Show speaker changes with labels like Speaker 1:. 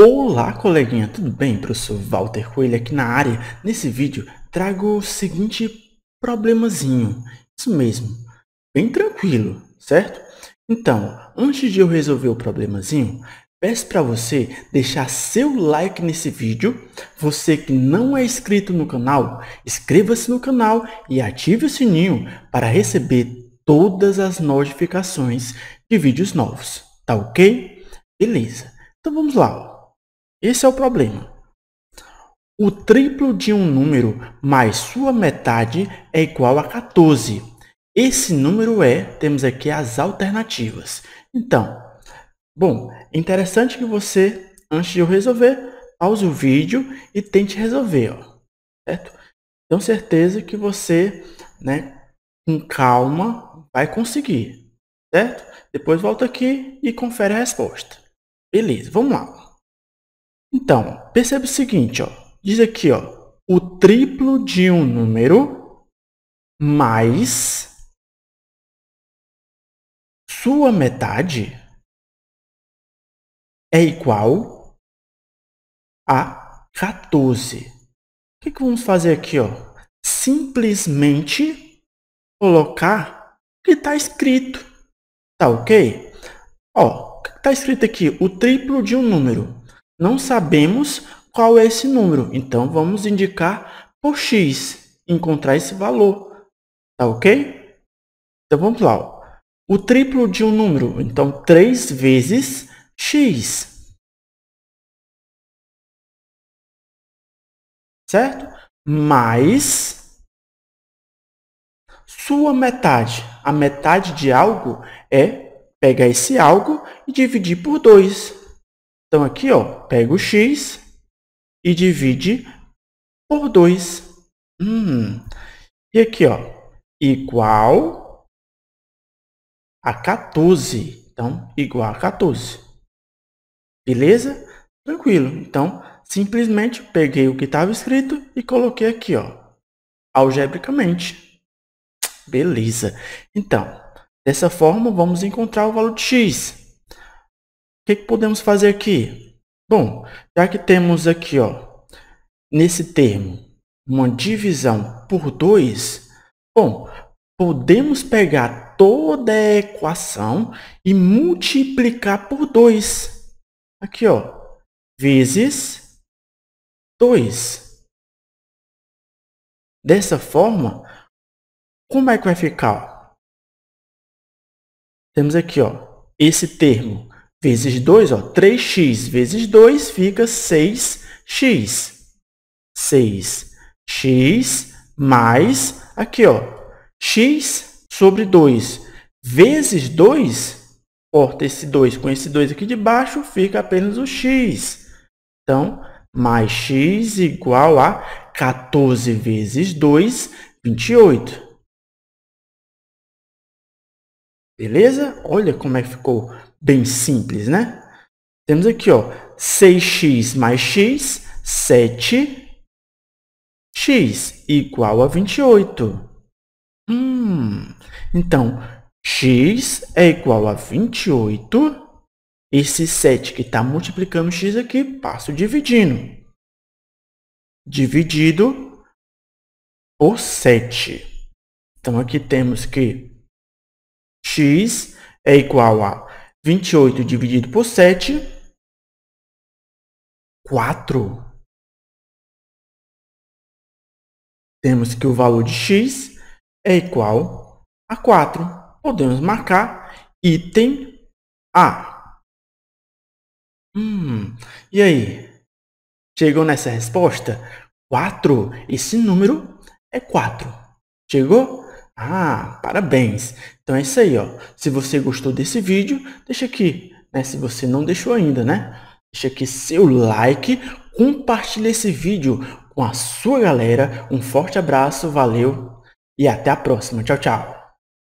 Speaker 1: Olá coleguinha, tudo bem? Professor Walter Coelho aqui na área. Nesse vídeo trago o seguinte problemazinho, isso mesmo, bem tranquilo, certo? Então, antes de eu resolver o problemazinho, peço para você deixar seu like nesse vídeo. Você que não é inscrito no canal, inscreva-se no canal e ative o sininho para receber todas as notificações de vídeos novos, tá ok? Beleza, então vamos lá. Esse é o problema. O triplo de um número mais sua metade é igual a 14. Esse número é, temos aqui as alternativas. Então, bom, é interessante que você, antes de eu resolver, pause o vídeo e tente resolver, ó, certo? Tenho certeza que você, né, com calma, vai conseguir, certo? Depois volta aqui e confere a resposta. Beleza, vamos lá.
Speaker 2: Então, percebe o seguinte, ó. diz aqui ó, o triplo de um número mais sua metade é igual a 14. O que, que vamos fazer aqui? Ó?
Speaker 1: Simplesmente colocar o que está escrito. Tá ok? Ó, o que está escrito aqui? O triplo de um número. Não sabemos qual é esse número, então vamos indicar por x, encontrar esse valor, tá ok? Então vamos lá,
Speaker 2: o triplo de um número, então 3 vezes x, certo? Mais sua metade, a metade de
Speaker 1: algo é pegar esse algo e dividir por 2, então aqui, ó, pega o x e divide por 2. Hum. E aqui, ó, igual a 14. Então, igual a 14. Beleza? Tranquilo. Então, simplesmente peguei o que estava escrito e coloquei aqui, ó, algebricamente. Beleza. Então, dessa forma, vamos encontrar o valor de x que, que podemos fazer aqui? Bom, já que temos aqui, ó, nesse termo, uma divisão por 2, bom, podemos pegar toda a
Speaker 2: equação e multiplicar por 2. Aqui, ó, vezes 2. Dessa forma, como é que vai ficar?
Speaker 1: Temos aqui, ó, esse termo vezes 2, ó, 3x vezes 2 fica 6x. 6x mais, aqui, ó, x sobre 2 vezes 2, corta esse 2 com esse 2 aqui de baixo, fica apenas o x. Então, mais x igual a 14 vezes
Speaker 2: 2, 28. Beleza? Olha como é que ficou bem simples, né? Temos aqui, ó,
Speaker 1: 6x mais x, 7x igual a 28. Hum, então, x é igual a 28. Esse 7 que está multiplicando x
Speaker 2: aqui, passo dividindo. Dividido por 7. Então, aqui temos que x é igual a 28 dividido por 7, 4. Temos que o valor de x é igual a 4. Podemos
Speaker 1: marcar item A. Hum, e aí? Chegou nessa resposta? 4. Esse número é 4. Chegou? Ah, parabéns! Então é isso aí, ó. Se você gostou desse vídeo, deixa aqui, né? Se você não deixou ainda, né? Deixa aqui seu like, compartilha esse vídeo com a sua galera. Um forte abraço, valeu e até a próxima. Tchau, tchau!